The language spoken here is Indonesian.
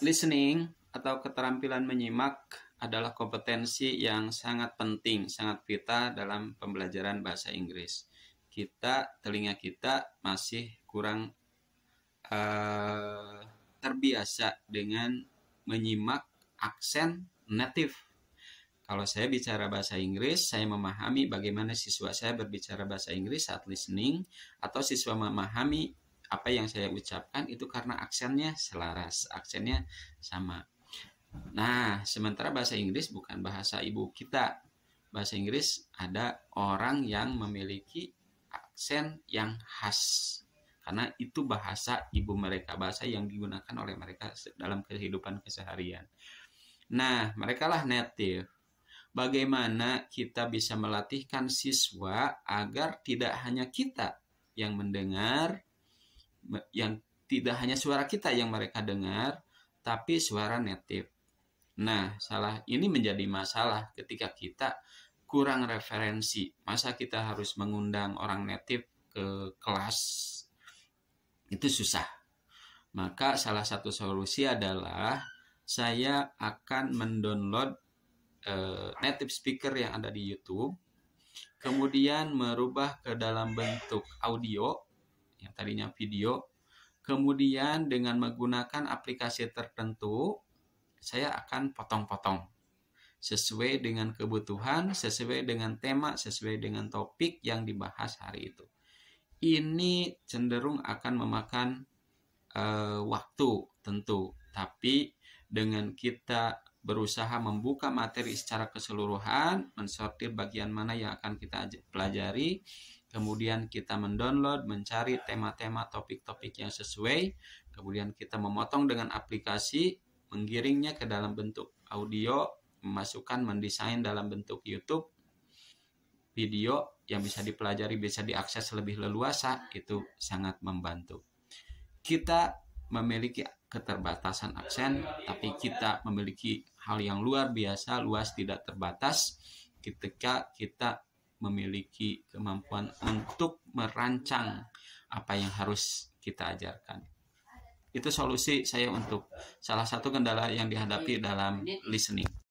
listening atau keterampilan menyimak adalah kompetensi yang sangat penting, sangat vital dalam pembelajaran bahasa Inggris. Kita, telinga kita masih kurang uh, terbiasa dengan menyimak aksen native. Kalau saya bicara bahasa Inggris, saya memahami bagaimana siswa saya berbicara bahasa Inggris saat listening, atau siswa memahami apa yang saya ucapkan itu karena aksennya selaras, aksennya sama. Nah, sementara bahasa Inggris bukan bahasa ibu kita. Bahasa Inggris ada orang yang memiliki aksen yang khas karena itu bahasa ibu mereka, bahasa yang digunakan oleh mereka dalam kehidupan keseharian. Nah, mereka lah native. Bagaimana kita bisa melatihkan siswa agar tidak hanya kita yang mendengar, yang tidak hanya suara kita yang mereka dengar, tapi suara native. Nah, salah ini menjadi masalah ketika kita kurang referensi. Masa kita harus mengundang orang native ke kelas itu susah. Maka salah satu solusi adalah saya akan mendownload eh, native speaker yang ada di YouTube, kemudian merubah ke dalam bentuk audio yang tadinya video. Kemudian dengan menggunakan aplikasi tertentu, saya akan potong-potong sesuai dengan kebutuhan, sesuai dengan tema, sesuai dengan topik yang dibahas hari itu. Ini cenderung akan memakan e, waktu tentu, tapi dengan kita berusaha membuka materi secara keseluruhan, mensortir bagian mana yang akan kita pelajari, kemudian kita mendownload, mencari tema-tema topik-topik yang sesuai, kemudian kita memotong dengan aplikasi, menggiringnya ke dalam bentuk audio, memasukkan, mendesain dalam bentuk YouTube, video yang bisa dipelajari, bisa diakses lebih leluasa, itu sangat membantu. Kita memiliki keterbatasan aksen, tapi kita memiliki hal yang luar biasa, luas, tidak terbatas ketika kita memiliki kemampuan untuk merancang apa yang harus kita ajarkan. Itu solusi saya untuk salah satu kendala yang dihadapi dalam listening.